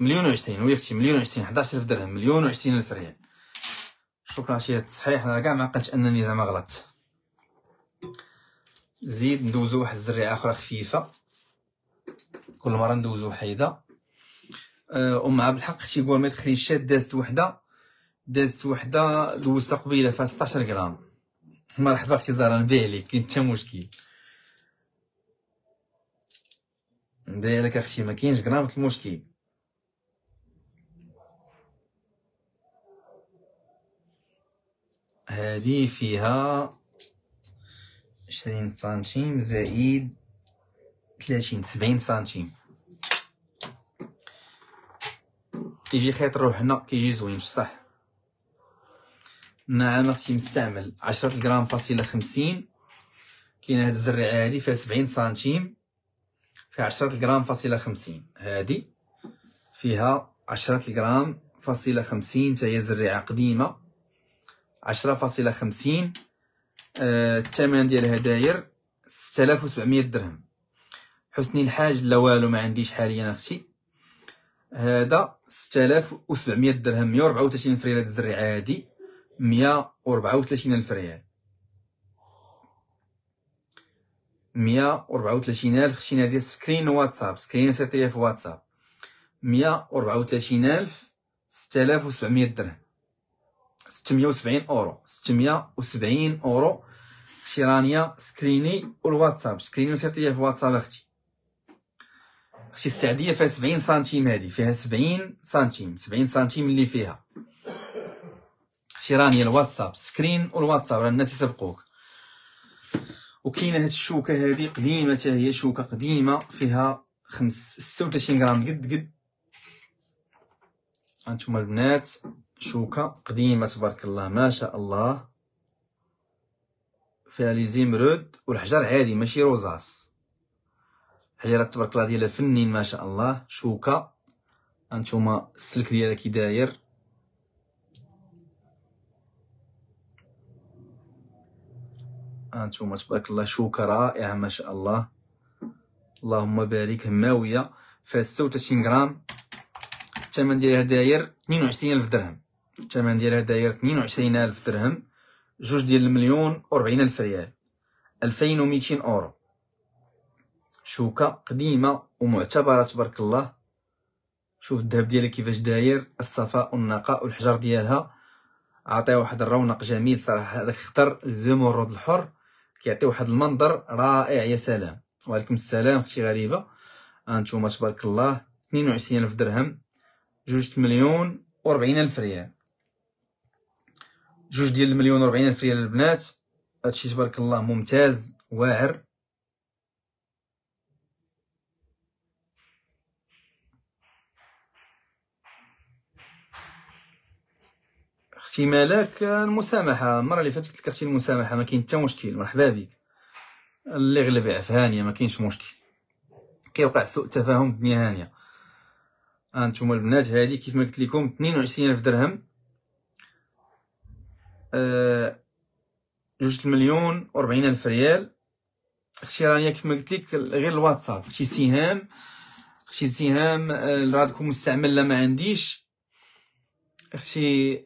مليون وعشرين هو يكتي مليون وعشرين حداش الف درهم مليون وعشرين الف ريال شكرا شي التصحيح انا كاع ما انني زعما غلطت زيد ندوزو واحد الزريعه اخرى خفيفه كل مره ندوزو حيده أه، أم ومع بالحق ختي كورمي تخرين شاد دازت وحده دازت وحده دوزتها قبيله فيها ستاشر غرام مرحبا اختي زهره نبيع ليك كاين تا مشكل نبيع لك اختي ما كاينش غرام المشكل هذه فيها عشرين سنتيم زائد ثلاثين سبعين سنتيم كيجي خيط روحنا كيجي زوين بصح نعم اختي مستعمل عشرة غرام فاصلة خمسين كاين هاد الزريعة هادي فيها سبعين سنتيم فيها عشرة غرام فاصلة خمسين هادي فيها عشرة غرام فاصلة خمسين تاهي زريعة قديمة عشرة فاصلة خمسين آه، الثمن ديالها داير ستلاف وسبعمية درهم حسني الحاج لا والو ما عنديش حاليا اختي هذا ستلاف وسبعمية درهم مية وربعة وثلاثين الف ريال هاد الزري عادي مية وربعة وثلاثين الف ريال مية وربعة وثلاثين الف خشينا ديال سكرين واتساب سكرين سيتي في واتساب مية وربعة وثلاثين الف ستلاف وسبعمية درهم 670 اورو 670 اورو شيرانيه سكريني والواتساب سكريني وصيفط ليا في الواتساب اختي اختي السعديه فيها 70 سنتيم هذه فيها 70 سنتيم 70 سنتيم اللي فيها اختي راني الواتساب سكرين والواتساب راه الناس يسبقوك وكاينه هاد الشوكه هذه قديمه حتى هي شوكه قديمه فيها 36 غرام قد قد هانتوما البنات شوكة قديمة تبارك الله ما شاء الله فيها لي زيمرود والحجر عادي ماشي روزاس حجرات تبارك الله ديالها فنين ما شاء الله شوكة انتوما السلك ديالها كي داير انتوما تبارك الله شوكة رائعة ما شاء الله اللهم بارك هماوية فيها 36 غرام الثمن ديالها داير 22000 درهم الثمن ديالها داير 22000 درهم جوج ديال المليون وربعين 40000 ريال 2200 اورو شوكه قديمه ومعتبره تبارك الله شوف الذهب ديالها كيفاش داير الصفاء والنقاء والحجر ديالها عطيه واحد الرونق جميل صراحه هذاك خطر الزمرد الحر كيعطي واحد المنظر رائع يا سلام وعليكم السلام اختي غريبه انتم تبارك الله 22000 درهم جوج مليون و الف ريال جوج ديال المليون و ربعين الف ريال البنات هادشي تبارك الله ممتاز واعر اختي ملاك المسامحه المره اللي فاتت اختي المسامحه ما كاين حتى مشكل مرحبا بك اللي غلب عفانيه ما كاينش مشكل كيوقع سوء تفاهم الدنيا هانيه هانتوما آه، البنات هادي كيف ما قلت لكم 22000 درهم آه، جوج المليون و الف ريال اختي رانيا كيف ما قلت لك غير الواتساب اختي سهام اختي سهام راه مستعمل لا ما عنديش اختي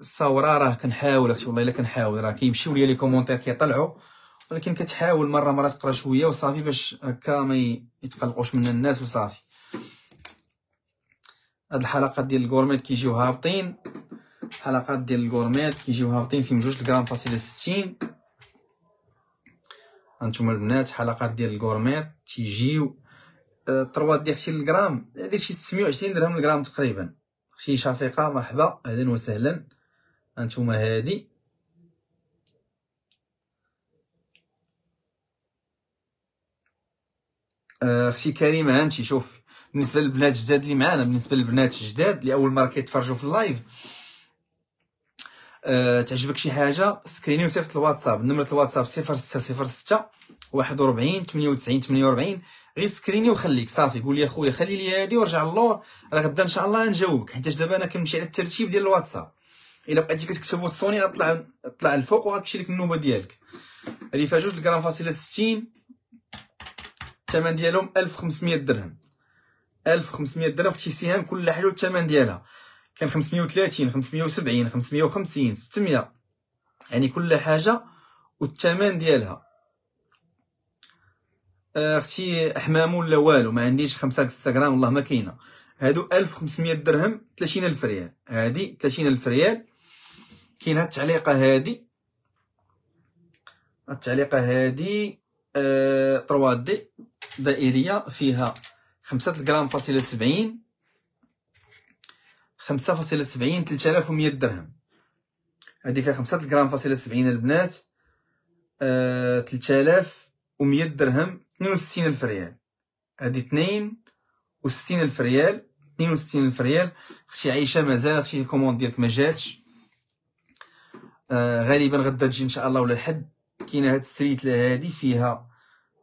الثوره آه، راه كنحاول اختي والله الا كنحاول راه كيمشيو ليا لي كومونتير كيطلعوا ولكن كتحاول مره مره تقرا شويه وصافي باش هكا ما يتقلقوش من الناس وصافي هاد الحلقات ديال الكورميت كيجيو هابطين حلقات ديال الكورميت كيجيو هابطين فيهم جوج غرام فاصله ستين هانتوما البنات حلقات ديال الكورميت تيجيو تروا ديال شي الغرام دير شي 620 درهم الغرام تقريبا اختي شفيقه مرحبا اهلا وسهلا هانتوما هادي اختي كريمه هانتي شوف بالنسبه للبنات الجداد اللي معانا بالنسبه للبنات الجداد لاول اول مره كيتفرجوا في اللايف أه، تعجبك شي حاجه سكريني وصيفط الواتساب نمره الواتساب صفر صفر ستة ستة واحد وربعين تمنية وتسعين تمنية وربعين غير سكريني وخليك صافي قول لي اخويا خلي لي هادي ورجع اللور راه غدا ان شاء الله نجاوبك حيت دابا انا كنمشي على الترتيب ديال الواتساب الا بقيتي كتكتب وتصوني غطلع طلع الفوق وغتمشي لك النوبه ديالك ريفا جوج غرام فاصله 60 الثمن ديالهم 1500 درهم 1500 درهم اختي سهام كل حلو الثمن ديالها كان 530 570 550 600 يعني كل حاجه والثمن ديالها آه، اختي احمام ولا والو ما عنديش 5 انستغرام والله ما كاينه هادو 1500 درهم 30000 ريال هادي 30000 ريال كاينه التعليقه هادي التعليقه هادي أه 3 دي دائريه فيها 5 غرام فاصله 70 خمسة فاصلة سبعين ثلاثة آلاف ومية درهم هادي فيها خمسة غرام فاصلة سبعين البنات ثلاثة آلاف ومية درهم اثنين وستين ألف ريال هادي اثنين وستين ألف ريال اثنين وستين ألف ريال ختي عايشة مزال ختي الكوموند ديالك مجاتش آه غالبا غدا تجي ان شاء الله ولا الحد كاينه هاد السريتلة هادي فيها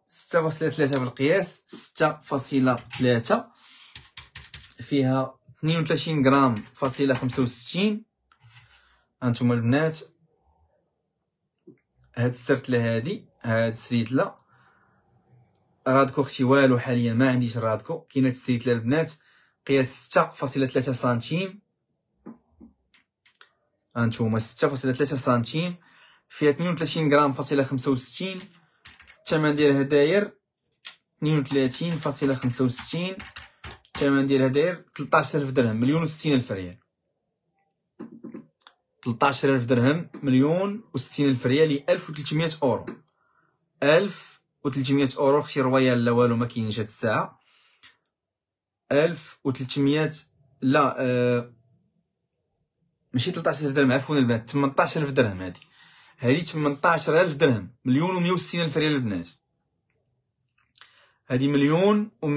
ستة فاصلة ثلاثة بالقياس ستة فاصلة ثلاثة فيها 32 غرام فاصله 65 هانتوما البنات هاد السرتله هادي هاد السريتله رادكو اختي والو حاليا ما عنديش رادكو كاينه السريتله البنات قياس 6.3 سنتيم هانتوما 6.3 سنتيم فيها 32 غرام فاصله 65 الثمن ديالها داير 32.65 الثمن ديالها داير 13000 درهم مليون و الف ريال 13000 درهم مليون و الف ريال يعني ل 1300 اورو 1300 اورو اختي رويال لا والو ما كاينش هاد الساعه 1300 لا آه ماشي 13000 درهم عفوا البنات 18000 درهم هادي هادي 18000 درهم مليون و 160 الف ريال البنات هادي مليون و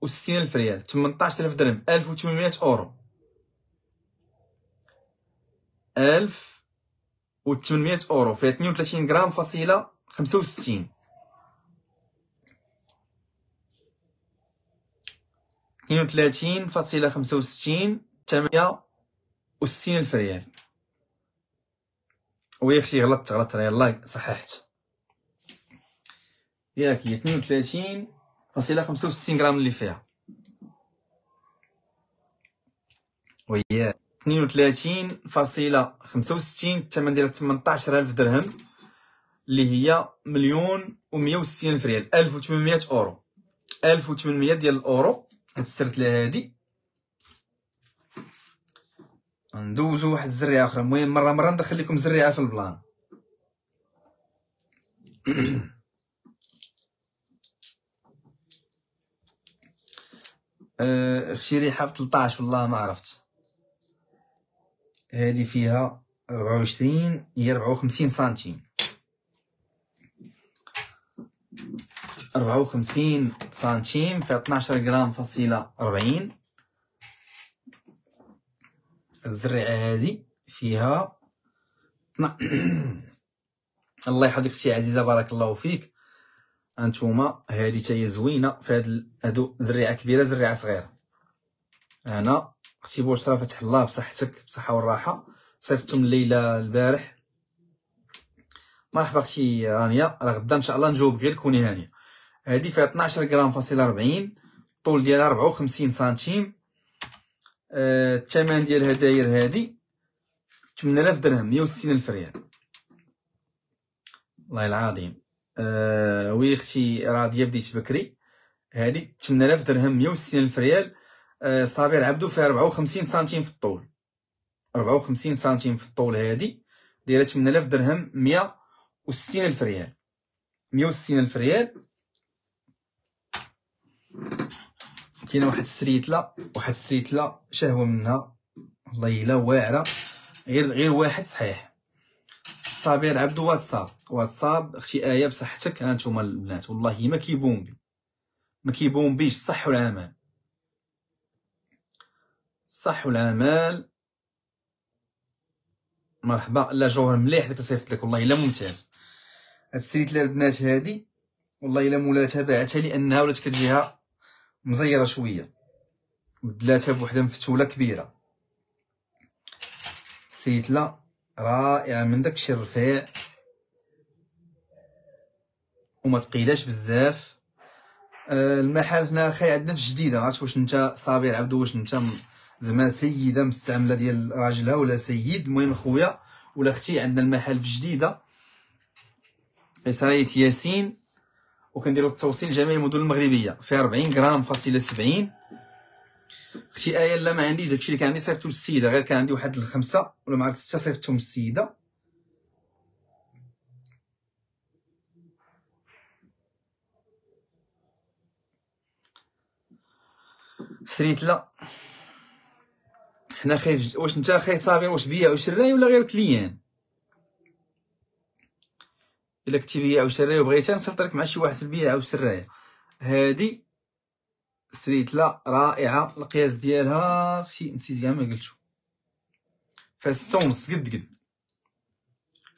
وستين الف ريال تمنطاش الف درهم الف وثمانمائة اورو الف وثمانمائة اورو فيها اثنين وثلاثين غرام فصيلة خمسة وستين اثنين وثلاثين فصيلة خمسة وستين تمنية وستين الف ريال ويا اختي غلطت غلطت راه يلاه صححت ياك هي 32 فاصله وستين غرام اللي فيها وهي 32 فاصله وستين الثمن ديالها ألف درهم اللي هي مليون ومية وستين الف ريال 1800 اورو 1800 ديال الاورو هاد السرتله هادي ندوزو واحد الزريعه اخرى المهم مره مره ندخل لكم زريعه في البلان آه، اختي ريحه ب 13 والله ما عرفت هذه فيها 24 هي 54 سنتيم 54 سنتيم فيها 12 غرام فاصله 40 الزريعه هذه فيها الله يحفظك اختي عزيزه بارك الله فيك انتوما هادي حتى هي زوينه في هاد هادو زريعه كبيره زريعه صغيره هنا اختي بوش فتح الله بصحتك بصحه والراحه صيفطتهم الليله البارح مرحبا اختي رانيا راه غدا ان شاء الله نجاوب غير كوني هانيه هادي فيها 12 غرام فاصله 40 طول ديالها 54 سنتيم الثمن آه ديال داير هادي 8000 درهم 160 الف ريال والله العظيم آه، وي اختي راضيه بديت بكري هادي 8000 درهم 160 الف ريال صابر آه، صابير عبدو فيها 54 سنتيم في الطول 54 سنتيم في الطول هادي دايره 8000 درهم 160 الف ريال 160 الف ريال كاينه واحد السريتله واحد السريتله شهوه منها الله يلا واعره غير غير واحد صحيح صابر عبدو واتساب واتساب اختي ايه بصحتك ها نتوما البنات والله ما كيبون بي ما كيبون بيش الصح والعمل الصح والعمل مرحبا لا جوهر مليح داك صيفط لك والله الا ممتاز هاد السيت البنات هادي والله الا مولاتها باعتها لانها ولات كتجيها مزيره شويه بدلاتها بوحده مفتوله كبيره سيتلا رائعه من داكشي الرفيع وما تقيلاش بزاف آه، المحل هنا خاي عندنا في الجديدة ما عرفتش واش نتا صابر عبدو واش نتا زعما سيده مستعمله ديال راجلها ولا سيد المهم خويا ولا اختي عندنا المحل في الجديدة سرايه ياسين وكنديرو التوصيل لجميع المدن المغربيه فيها 40 غرام فاصله 70 اختي ايه لا ما عنديش داكشي اللي كان عندي صيفطو للسيده غير كان عندي واحد الخمسه ولا ما عرفت سته صيفطتهم للسيده سريت لا حنا خايف واش نتا خايف صابر واش بيع وشراي ولا غير كليان الا كنتي بيع وشراي وبغيتها نصيفط لك مع شي واحد في البيع وشراي هادي سريتلا رائعه القياس ديالها اختي نسيت كاع ما قلتو فاستونس قد قد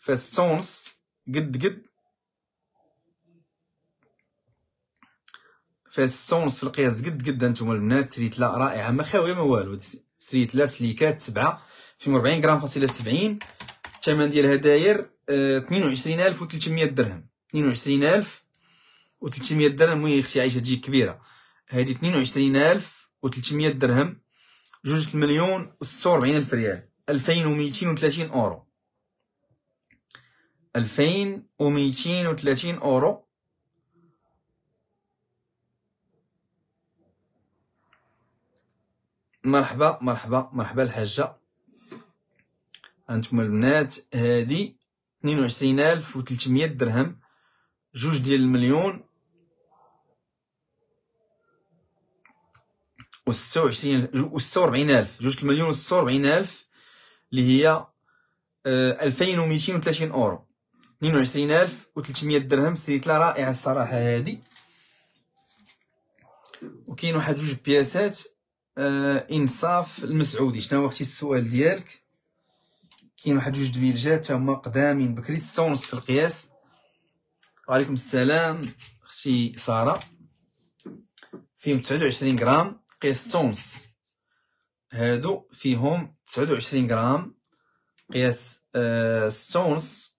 فاستونس قد قد فاستونس في القياس قد قد انتم البنات سريتلا رائعه ما خاويه ما والو سريتلا سليكات سبعة في 40 غرام فاصله 70 الثمن ديالها داير 22300 آه، درهم 22000 و300 درهم وي اختي عايشه تجي كبيره هادي 22300 درهم جوج مليون و46 الف ريال 2230 اورو 2230 اورو مرحبا مرحبا مرحبا الحاجه هانتوما البنات هادي 22300 درهم جوج ديال المليون و26 و 46 الف جوج مليون و 46 الف اللي هي 2230 آه، اورو 22 الف و 300 درهم سيتلا رائعه الصراحه هذه وكاين واحد جوج بياسات آه، انصاف المسعودي شنو وقتي السؤال ديالك كاين واحد جوج دبيلجات هما قدامين بكري 6 ونص في القياس وعليكم السلام اختي ساره فيهم 29 غرام قيس هادو فيهم 29 غرام قياس آه، ستونس